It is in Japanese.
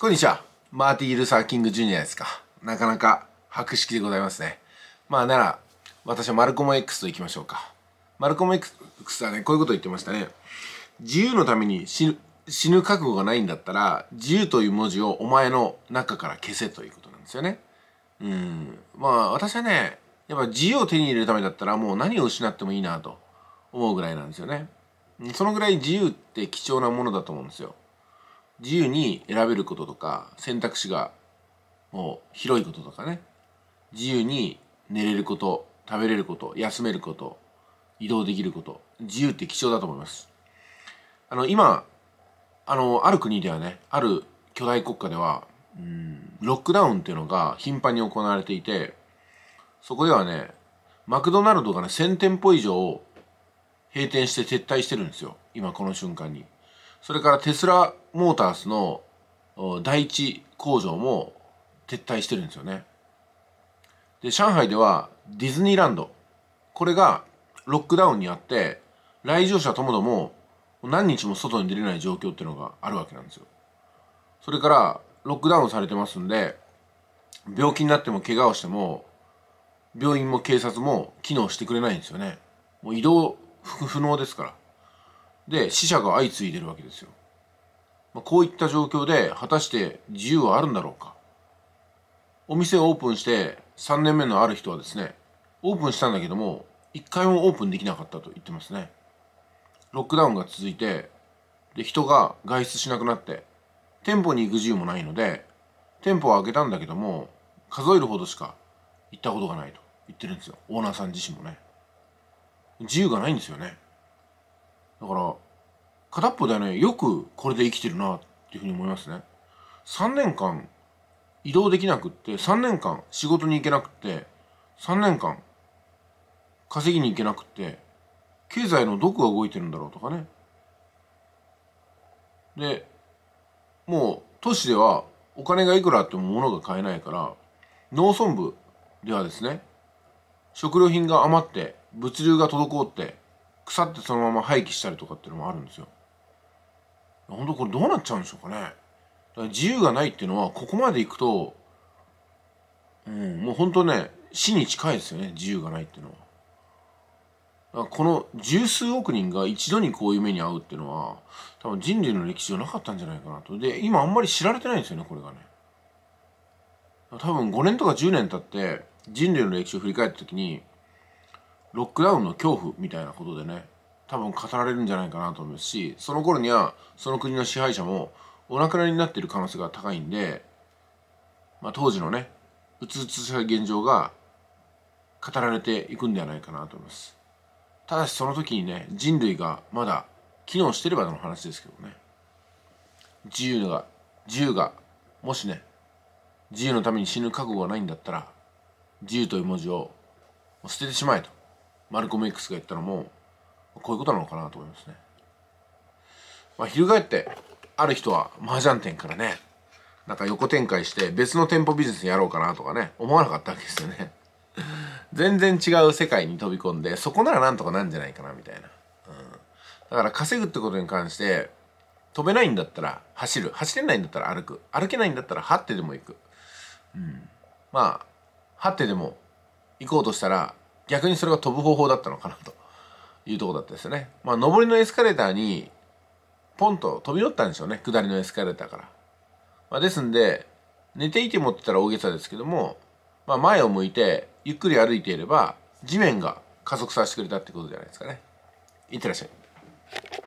こんにちは。マーティン・ルーサー・キング・ジュニアですか。なかなか白式でございますね。まあなら、私はマルコム X と行きましょうか。マルコム X はね、こういうこと言ってましたね。自由のために死ぬ、死ぬ覚悟がないんだったら、自由という文字をお前の中から消せということなんですよね。うん。まあ私はね、やっぱ自由を手に入れるためだったらもう何を失ってもいいなと思うぐらいなんですよね。そのぐらい自由って貴重なものだと思うんですよ。自由に選べることとか選択肢がもう広いこととかね自由に寝れること食べれること休めること移動できること自由って貴重だと思いますあの今あのある国ではねある巨大国家ではうんロックダウンっていうのが頻繁に行われていてそこではねマクドナルドがね1000店舗以上閉店して撤退してるんですよ今この瞬間に。それからテスラモータースの第一工場も撤退してるんですよね。で、上海ではディズニーランド。これがロックダウンにあって、来場者ともども何日も外に出れない状況っていうのがあるわけなんですよ。それから、ロックダウンされてますんで、病気になっても怪我をしても、病院も警察も機能してくれないんですよね。もう移動不能ですから。で死者が相次いでるわけですよ。まあ、こういった状況で果たして自由はあるんだろうか。お店をオープンして3年目のある人はですね、オープンしたんだけども、1回もオープンできなかったと言ってますね。ロックダウンが続いて、で、人が外出しなくなって、店舗に行く自由もないので、店舗は開けたんだけども、数えるほどしか行ったことがないと言ってるんですよ。オーナーさん自身もね。自由がないんですよね。だから片っぽではねよくこれで生きてるなっていうふうに思いますね3年間移動できなくって3年間仕事に行けなくって3年間稼ぎに行けなくって経済のどこが動いてるんだろうとかねでもう都市ではお金がいくらあっても物が買えないから農村部ではですね食料品が余って物流が滞って腐ってそのまま廃棄したりとかっていうのもあるんですよ。本当これどうなっちゃうんでしょうかね。だから自由がないっていうのはここまでいくと、うん、もう本当ね死に近いですよね自由がないっていうのは。だからこの十数億人が一度にこういう目に遭うっていうのは多分人類の歴史はなかったんじゃないかなと。で今あんまり知られてないんですよねこれがね。多分5年とか10年経って人類の歴史を振り返った時にロックダウンの恐怖みたいなことでね多分語られるんじゃないかなと思いますしその頃にはその国の支配者もお亡くなりになっている可能性が高いんで、まあ、当時のねうつうつした現状が語られていくんではないかなと思いますただしその時にね人類がまだ機能してればの話ですけどね自由が自由がもしね自由のために死ぬ覚悟がないんだったら自由という文字を捨ててしまえとマルコム X が言ったのもこういうことなのかなと思いますね。まあ、翻ってある人は麻雀店からねなんか横展開して別の店舗ビジネスやろうかなとかね思わなかったわけですよね。全然違う世界に飛び込んでそこならなんとかなんじゃないかなみたいな、うん、だから稼ぐってことに関して飛べないんだったら走る走れないんだったら歩く歩けないんだったら張ってでも行く、うん、まあ張ってでも行こうとしたら逆にそれが飛ぶ方法だったのかなというとこだったですね。まあ、上りのエスカレーターにポンと飛び乗ったんでしょうね下りのエスカレーターから。まあ、ですんで寝ていてもってたら大げさですけども、まあ、前を向いてゆっくり歩いていれば地面が加速させてくれたってことじゃないですかね。いってらっしゃい。